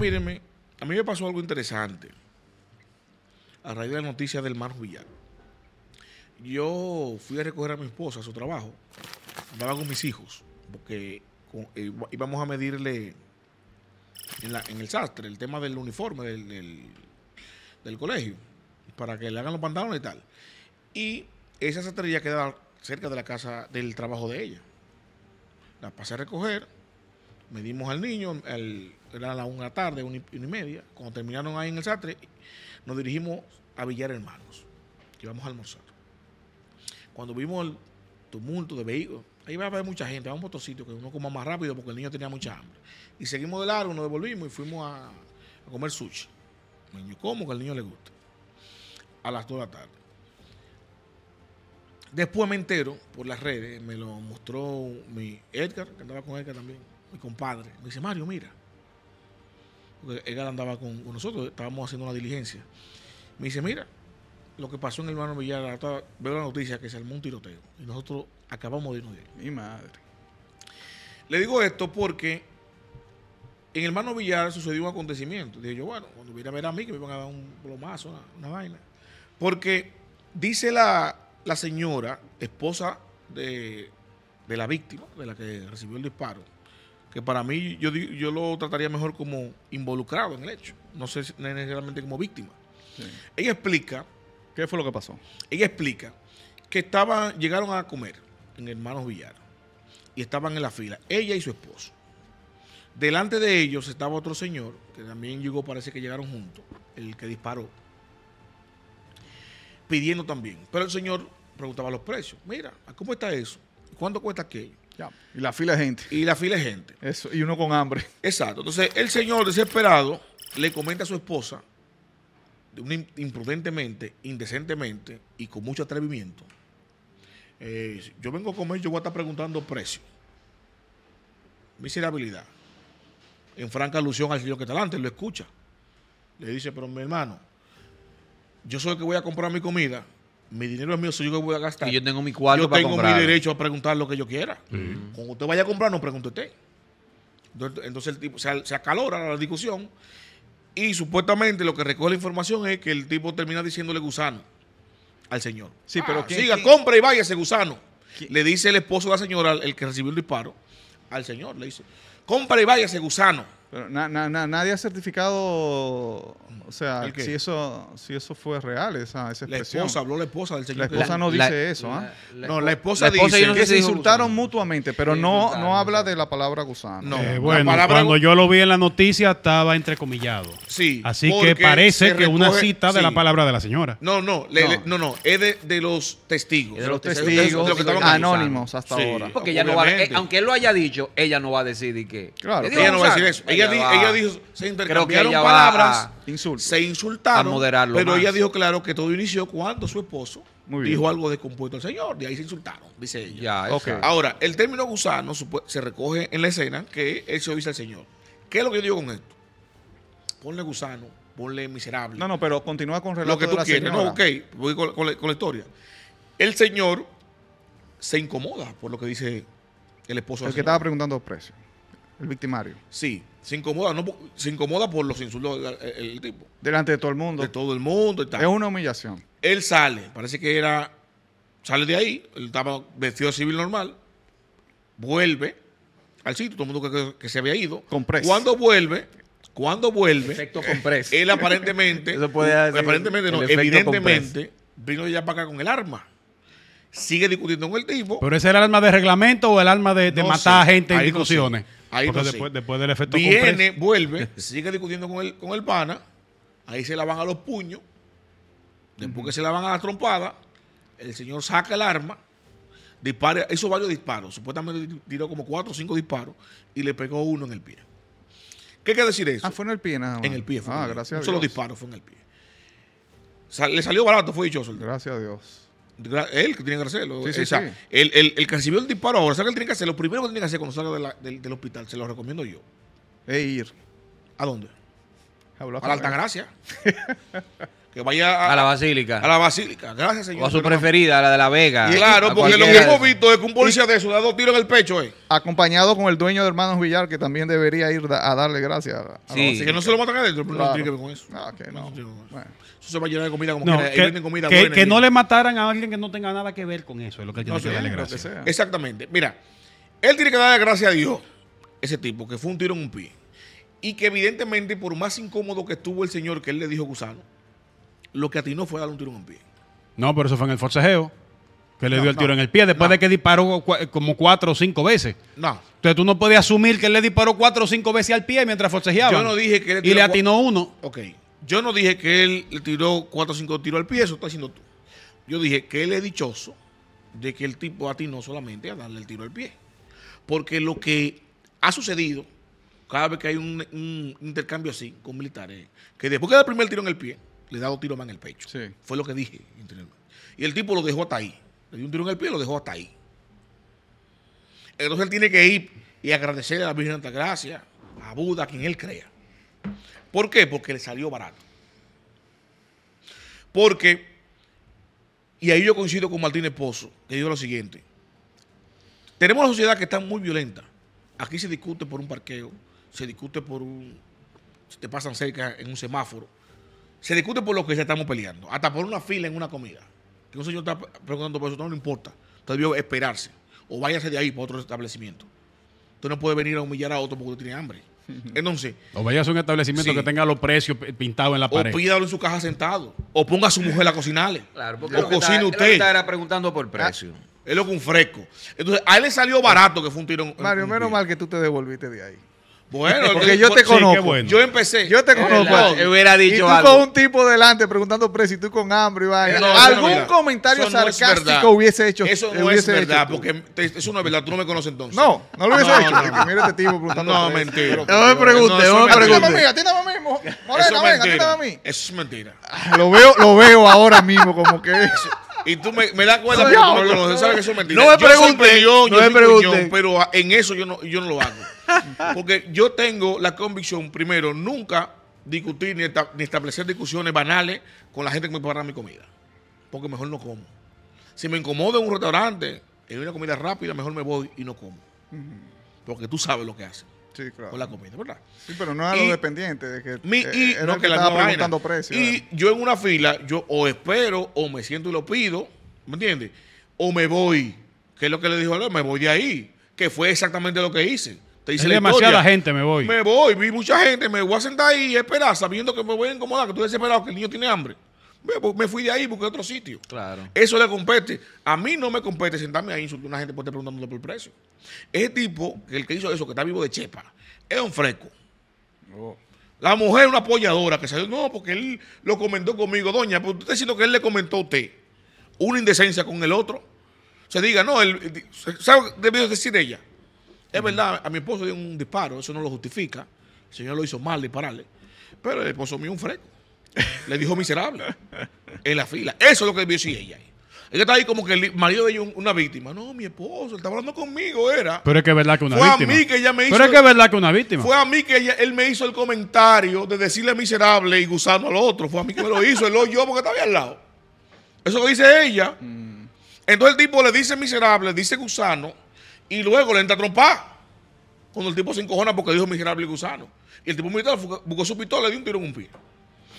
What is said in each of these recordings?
mírenme, a mí me pasó algo interesante a raíz de la noticia del Mar Yo fui a recoger a mi esposa a su trabajo, andaba con mis hijos, porque eh, íbamos a medirle en, el sastre el tema del uniforme del, colegio, para que le hagan los pantalones y tal. Y esa sastrería quedaba cerca de la casa del trabajo de ella. La pasé a recoger medimos al niño, era era la una tarde, una y, 1 y, media. Cuando terminaron ahí en el Sastre, nos dirigimos a Villar Hermanos, íbamos a almorzar. Cuando vimos el tumulto de vehículos, ahí va a haber mucha gente, vamos a un sitio, que uno coma más rápido porque el niño tenía mucha hambre. Y seguimos de largo, nos devolvimos y fuimos a, comer sushi. como que al niño le gusta. A las 2 de la tarde. Después me entero por las redes, me lo mostró mi Edgar, que andaba con Edgar también mi compadre, me dice, Mario, mira. Porque él andaba con, nosotros, estábamos haciendo una diligencia. Me dice, mira, lo que pasó en el hermano Villar, veo la noticia que se armó un tiroteo. Y nosotros acabamos de irnos de Mi madre. Le digo esto porque en el hermano Villar sucedió un acontecimiento. Dije yo, bueno, cuando viera a ver a mí que me iban a dar un plomazo, una, vaina. Porque dice la, señora, esposa de la víctima, de la que recibió el disparo, que para mí yo, yo lo trataría mejor como involucrado en el hecho, no sé necesariamente como víctima. Ella explica... ¿Qué fue lo que pasó? Ella explica que estaban, llegaron a comer en Hermanos Villar y estaban en la fila, ella y su esposo. Delante de ellos estaba otro señor, que también llegó, parece que llegaron juntos, el que disparó, pidiendo también. Pero el señor preguntaba los precios. Mira, ¿cómo está eso? ¿Cuánto cuesta aquello? Y la fila de gente. Y la fila de gente. Eso, y uno con hambre. Exacto. Entonces, el señor desesperado le comenta a su esposa, imprudentemente, indecentemente y con mucho atrevimiento, eh, yo vengo a comer, yo voy a estar preguntando precio. Miserabilidad. En franca alusión al señor que está adelante, lo escucha. Le dice, pero mi hermano, yo soy el que voy a comprar mi comida mi dinero es mío, soy yo que voy a gastar. Y yo tengo mi cuarto. Yo tengo mi derecho a preguntar lo que yo quiera. Cuando usted vaya a comprar, no pregunte usted. Entonces el tipo se, acalora la discusión. Y supuestamente lo que recoge la información es que el tipo termina diciéndole gusano al señor. Sí, pero ah, siga, compra y váyase, gusano. Le dice el esposo de la señora, el que recibió el disparo, al señor. Le dice, compra y váyase, gusano. Pero nadie ha certificado, o sea, si eso, si eso fue real, esa, La esposa, habló la esposa del señor. La esposa no dice eso, ¿ah? No, la esposa, dice que se insultaron mutuamente, pero no, no habla de la palabra gusano. Eh, bueno, cuando yo lo vi en la noticia estaba entrecomillado. Sí. Así que parece que una cita de la palabra de la señora. No, no, no. no, es de, los testigos. de los testigos, anónimos hasta ahora. Porque ella no va, eh, aunque él lo haya dicho, ella no va a decir que. Claro, ella no va a decir eso ella, dijo, se intercambiaron palabras, se insultaron, moderarlo pero ella dijo claro que todo inició cuando su esposo dijo algo descompuesto al señor, de ahí se insultaron, dice ella. Ahora, el término gusano se recoge en la escena que eso dice el señor. ¿Qué es lo que yo digo con esto? Ponle gusano, ponle miserable. No, no, pero continúa con relato Lo que tú quieres. ok, voy con, la, historia. El señor se incomoda por lo que dice el esposo. El que estaba preguntando precio el victimario. Sí, se incomoda, no, se incomoda por los insultos del tipo. Delante de todo el mundo. De todo el mundo Es una humillación. Él sale, parece que era, sale de ahí, él estaba vestido de civil normal, vuelve al sitio, todo el mundo que, se había ido. Cuando vuelve, cuando vuelve, efecto compresa. él aparentemente, aparentemente no, evidentemente, vino vino ya para acá con el arma sigue discutiendo con el tipo. Pero ese es el arma de reglamento o el arma de, matar a gente en discusiones. Ahí después, del efecto Viene, vuelve, sigue discutiendo con el, con el pana. Ahí se la van a los puños. Después que se la van a la trompada, el señor saca el arma, dispara, hizo varios disparos. Supuestamente tiró como cuatro o cinco disparos y le pegó uno en el pie. ¿Qué quiere decir eso? Ah, fue en el pie nada En el pie. Fue ah, gracias a disparos fue en el pie. le salió barato, fue dichoso. gracias a Dios. Él que tiene que hacerlo. el, el, el, que recibió el disparo ahora, sale que tiene que hacer? Lo primero que tiene que hacer cuando salga del, del, hospital, se lo recomiendo yo. Es ir. ¿A dónde? a la Altagracia. que vaya a, la basílica. A la basílica, gracias señor. O a su preferida, a la de La Vega. claro, porque lo que hemos visto es que un policía de eso da dos tiros en el pecho. Eh. Acompañado con el dueño de Hermanos Villar, que también debería ir a darle gracias. A sí. que no se lo matan adentro, pero no tiene que ver con eso. Ah, que no. Eso se va a llenar de comida como que, que, comida que no le mataran a alguien que no tenga nada que ver con eso, es lo que yo. gracias. Exactamente. Mira, él tiene que darle gracias a Dios, ese tipo, que fue un tiro en un pie. Y que evidentemente, por más incómodo que estuvo el señor que él le dijo gusano, lo que atinó fue darle un tiro en el pie. No, pero eso fue en el forcejeo. Que le dio el tiro en el pie después de que disparó eh, como cuatro o cinco veces. No. Entonces tú no puedes asumir que él le disparó cuatro o cinco veces al pie mientras forcejeaba. Yo no dije que Y le atinó uno. Ok. Yo no dije que él le tiró cuatro o cinco tiros al pie, eso está diciendo tú. Yo dije que él es dichoso de que el tipo atinó solamente a darle el tiro al pie. Porque lo que ha sucedido cada vez que hay un, un intercambio así con militares, que después que da el primer tiro en el pie, le he dado tiro más en el pecho. Sí. Fue lo que dije. Y el tipo lo dejó hasta ahí. Le dio un tiro en el pie y lo dejó hasta ahí. Entonces él tiene que ir y agradecerle a la Virgen de Gracia, a Buda, a quien él crea. ¿Por qué? Porque le salió barato. Porque, y ahí yo coincido con Martín Esposo, que dijo lo siguiente. Tenemos una sociedad que está muy violenta. Aquí se discute por un parqueo, se discute por un... Se te pasan cerca en un semáforo se discute por lo que ya estamos peleando, hasta por una fila en una comida. Que un señor está preguntando por eso, no, le importa. Entonces debió esperarse o váyase de ahí por otro establecimiento. Tú no puedes venir a humillar a otro porque usted tiene hambre. Entonces. O vaya a un establecimiento que tenga los precios pintados en la pared. O pídalo en su caja sentado. O ponga a su mujer a cocinarle. Claro, o cocine usted. Él era preguntando por precio. Ah, es lo que un fresco. Entonces, a él le salió barato que fue un tirón. Mario, menos mal que tú te devolviste de ahí. Bueno, porque yo te conozco. Yo empecé. Yo te eh, conozco. Yo hubiera dicho y tú con un tipo delante preguntando precio y tú con hambre y vaya. Eh, Algún comentario sarcástico hubiese hecho. Eso no es verdad, porque eso no es verdad. Tú no me conoces entonces. No, no lo hubiese hecho. Mira este tipo preguntando. No, mentira. No me preguntes, no me preguntes. Atíname a mí, Morena, a mí. Eso es mentira. Ah, lo veo, lo veo ahora mismo como que eso. Y tú me, me das cuenta que eso es mentira. No me preguntes, no me preguntes. Pero en eso yo no, yo no lo hago. Porque yo tengo la convicción, primero, nunca discutir ni, establecer discusiones banales con la gente que me prepara mi comida. Porque mejor no como. Si me incomodo en un restaurante, en una comida rápida, mejor me voy y no como. Porque tú sabes lo que haces Con la comida, ¿verdad? Sí, pero no es lo dependiente de que, eh, y, no, que, la Y yo en una fila, yo o espero, o me siento y lo pido, ¿me entiendes? O me voy, ¿Qué es lo que le dijo a me voy de ahí, que fue exactamente lo que hice. Te demasiada gente, me voy. Me voy, vi mucha gente, me voy a sentar ahí y esperar, sabiendo que me voy a incomodar, que estoy desesperado, que el niño tiene hambre. Me, fui de ahí, busqué otro sitio. Claro. Eso le compete. A mí no me compete sentarme ahí insultar a una gente por estar preguntándole por el precio. Ese tipo, el que hizo eso, que está vivo de chepa, es un fresco. Oh. La mujer es una apoyadora que salió, no, porque él lo comentó conmigo, doña, pero usted está diciendo que él le comentó a usted una indecencia con el otro. Se diga, no, él, eh, ¿sabe? Debió decir ella. Es verdad, a mi esposo dio un disparo, eso no lo justifica. El señor lo hizo mal dispararle. Pero el esposo mío un freco. Le dijo miserable en la fila. Eso es lo que vio decir ella. Ella está ahí como que el marido de ella una víctima. No, mi esposo, él estaba hablando conmigo, era. Pero es que es verdad que una víctima. Fue a mí que ella me hizo. Pero es que es verdad que una víctima. Fue a mí que él me hizo el comentario de decirle miserable y gusano al otro. Fue a mí que me lo hizo, él lo yo porque estaba ahí al lado. Eso lo dice ella. Mm. Entonces el tipo le dice miserable, dice gusano y luego le entra a trompar. Cuando el tipo se encojona porque dijo miserable gusano. Y el tipo militar buscó su pistola y le dio un tiro en un pie.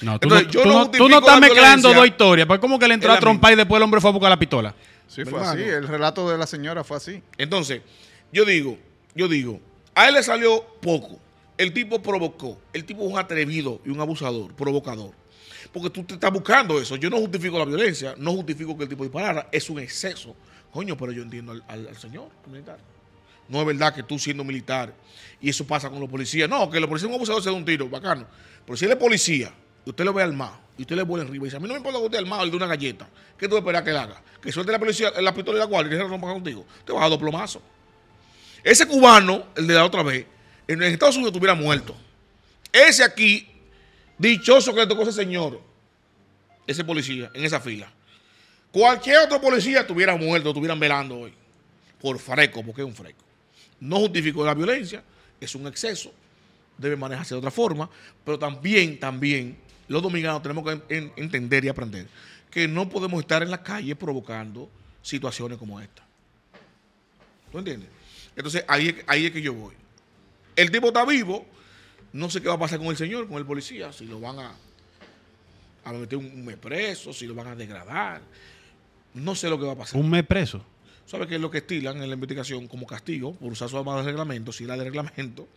No, tú, no, estás mezclando dos historias. Pues como que le entró a trompar y después el hombre fue a buscar la pistola. Sí, fue así. El relato de la señora fue así. Entonces, yo digo, yo digo, a él le salió poco. El tipo provocó. El tipo es un atrevido y un abusador, provocador. Porque tú te estás buscando eso. Yo no justifico la violencia, no justifico que el tipo disparara. Es un exceso Coño, pero yo entiendo al, señor militar. No es verdad que tú siendo militar, y eso pasa con los policías. No, que los policías son abusadores de un tiro, bacano. Pero si él es policía, y usted lo ve al mar y usted le vuelve arriba, y dice, a mí no me importa que usted mar, le de una galleta. ¿Qué tú esperas que le haga? Que suelte la policía, la pistola y la guardia y se rompa contigo. Te vas a dos plomazos. Ese cubano, el de la otra vez, en Estados Unidos estuviera muerto. Ese aquí, dichoso que le tocó ese señor, ese policía, en esa fila. Cualquier otro policía estuviera muerto, estuvieran velando hoy. Por freco, porque es un freco. No justificó la violencia, es un exceso, debe manejarse de otra forma, pero también, también, los dominicanos tenemos que entender y aprender que no podemos estar en la calle provocando situaciones como esta. ¿Tú entiendes? Entonces, ahí, ahí es que yo voy. El tipo está vivo, no sé qué va a pasar con el señor, con el policía, si lo van a, a meter un, un preso, si lo van a degradar, no sé lo que va a pasar. ¿Un mes preso? ¿Sabe es lo que estilan en la investigación como castigo por usar su arma de reglamento, si la de reglamento,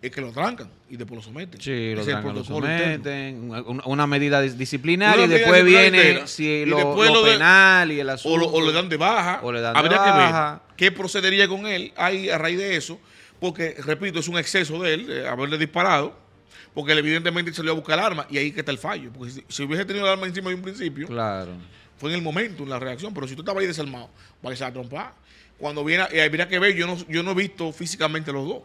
es que lo trancan y después lo someten. Sí, lo, trancan, lo someten, una, medida disciplinaria y después viene si lo, penal y el asunto. O, le dan de baja. O le dan Habría que ver qué procedería con él ahí a raíz de eso, porque, repito, es un exceso de él eh, haberle disparado porque él evidentemente salió a buscar el arma y ahí que está el fallo. Porque si hubiese tenido el arma encima de un principio, claro. Fue en el momento, en la reacción. Pero si tú estabas ahí desarmado, va a trompa. Cuando viene, y habría que ver, yo no, yo no he visto físicamente los dos.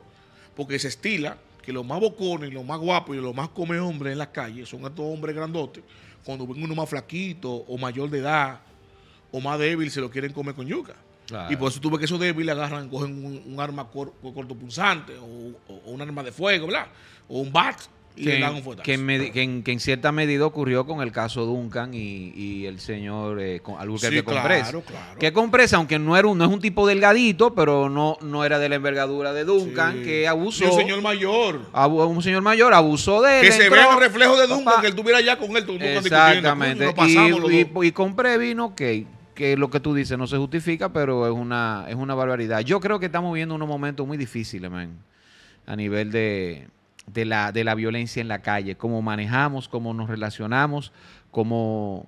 Porque se estila que los más bocones, los más guapos y los más come hombres en las calles son estos hombres grandotes. Cuando ven uno más flaquito o mayor de edad o más débil, se lo quieren comer con yuca. Y por eso tuve que esos débiles agarran, cogen un, arma corto punzante o, un arma de fuego, ¿verdad? O un bat que, Que, en cierta medida ocurrió con el caso Duncan y, el señor eh, con, Albuquerque Que Compresa, aunque no, era es un tipo delgadito, pero no, no era de la envergadura de Duncan, que abusó. Y un señor mayor. un señor mayor abusó de él. Que se vea el reflejo de Duncan, que él tuviera ya con él. Exactamente. y, Compré vino, que lo que tú dices no se justifica, pero es una, es una barbaridad. Yo creo que estamos viviendo unos momentos muy difíciles, man, a nivel de, de la, de la violencia en la calle, cómo manejamos, cómo nos relacionamos, cómo,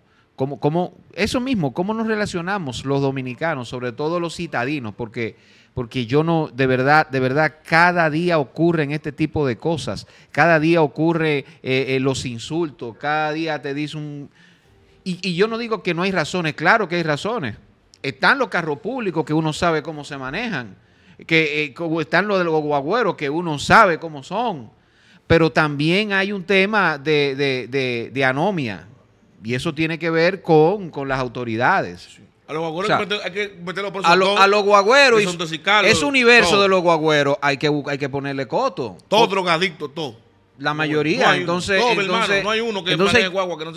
eso mismo, cómo nos relacionamos los dominicanos, sobre todo los citadinos, porque, porque yo no, de verdad, de verdad, cada día ocurren este tipo de cosas, cada día ocurre eh, eh, los insultos, cada día te dice un... Y, yo no digo que no hay razones, claro que hay razones. Están los carros públicos que uno sabe cómo se manejan que eh, están los de los guagüeros, que uno sabe cómo son pero también hay un tema de, anomia y eso tiene que ver con, las autoridades. A los guagüeros hay, que A, los guagüeros, ese universo de los guagüeros hay que, hay que ponerle coto. Todo drogadicto, todo. La mayoría, entonces, entonces, no hay uno que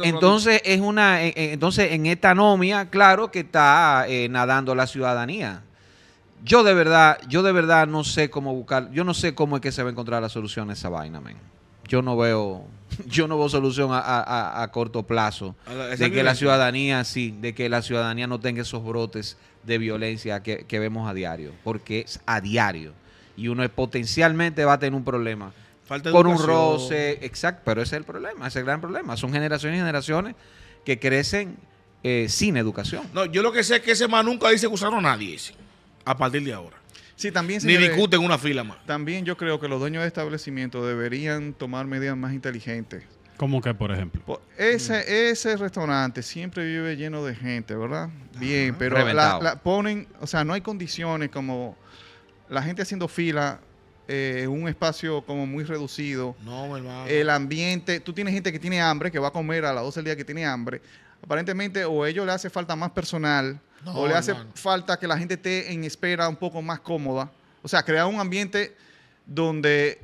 entonces es una, eh, eh, entonces en esta anomia, claro que está eh, nadando la ciudadanía. Yo de verdad, yo de verdad no sé cómo buscar, yo no sé cómo es que se va a encontrar la solución a esa vaina, men. Yo no veo, yo no veo solución a, corto plazo de que la ciudadanía, sí, de que la ciudadanía no tenga esos brotes de violencia que, vemos a diario, porque es a diario. Y uno potencialmente va a tener un problema. Falta por un roce, exacto, pero ese es el problema, ese es el gran problema. Son generaciones y generaciones que crecen eh, sin educación. No, yo lo que sé es que ese man nunca dice que usaron a nadie a partir de ahora. Sí, también, se. Ni discuten una fila más. También yo creo que los dueños de establecimientos deberían tomar medidas más inteligentes. ¿Cómo que, por ejemplo? ese, ese restaurante siempre vive lleno de gente, ¿verdad? Bien, pero la, ponen, o sea, no hay condiciones como la gente haciendo fila eh, un espacio como muy reducido. No, hermano. El ambiente, tú tienes gente que tiene hambre, que va a comer a las 12 del día que tiene hambre aparentemente o ellos le hace falta más personal, o le hace falta que la gente esté en espera un poco más cómoda. O sea, crear un ambiente donde...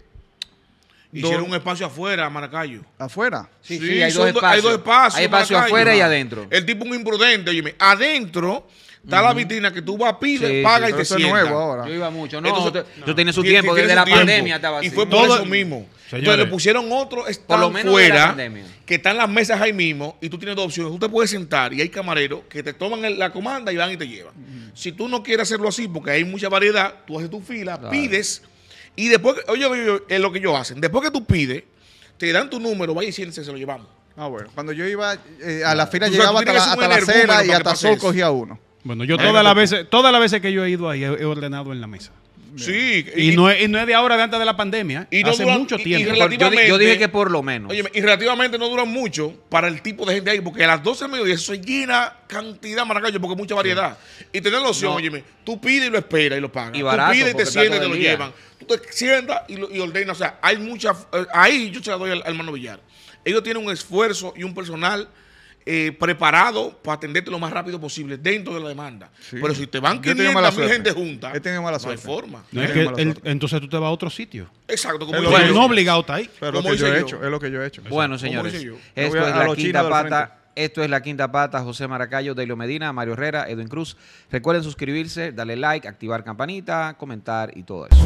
Hicieron un espacio afuera, Maracayo. ¿Afuera? Sí, hay, dos espacios. hay, espacio afuera y adentro. El tipo un imprudente, oye, adentro... Está la vitrina que tú vas, pide sí, Paga y te sientas. nuevo ahora. Yo iba mucho. No, yo tenía su tiempo, desde la pandemia estaba así. Y fue por eso mismo. Entonces le pusieron otro stand fuera que están las mesas ahí mismo y tú tienes dos opciones. Tú te puedes sentar y hay camareros que te toman la comanda y van y te llevan. Si tú no quieres hacerlo así porque hay mucha variedad, tú haces tu fila, pides y después, oye, es lo que yo hacen. Después que tú pides, te dan tu número, vaya y siéntese, se lo llevamos. Ah, bueno. Cuando yo iba eh, a la fila llegaba hasta, la cena y hasta sol cogía uno. Bueno, yo todas las veces, todas las veces que yo he ido ahí he ordenado en la mesa. Sí. Y, no es, y, no es, de ahora, de antes de la pandemia. Y hace mucho tiempo. yo, dije que por lo menos. Oye, y relativamente no duran mucho para el tipo de gente ahí, porque a las 12 y mediodía eso llena cantidad maracayo, porque mucha variedad. Y tener la opción, oye, tú pides y lo esperas y lo pagas. Y tú pides y te sientas y te lo llevan. Tú te sientas y, lo, y ordenas. O sea, hay mucha. Eh, ahí yo se la doy al, al Mano Villar. Ellos tienen un esfuerzo y un personal eh, preparado para atenderte lo más rápido posible dentro de la demanda. Pero si te van 500 mil gente junta, hay forma. entonces tú te vas a otro sitio. Exacto. Como no obligado está ahí. Pero yo, he hecho, es lo que yo he hecho. Bueno, señores, esto es la quinta pata. Esto es La Quinta Pata, José Maracayo, Delio Medina, Mario Herrera, Edwin Cruz. Recuerden suscribirse, darle like, activar campanita, comentar y todo eso.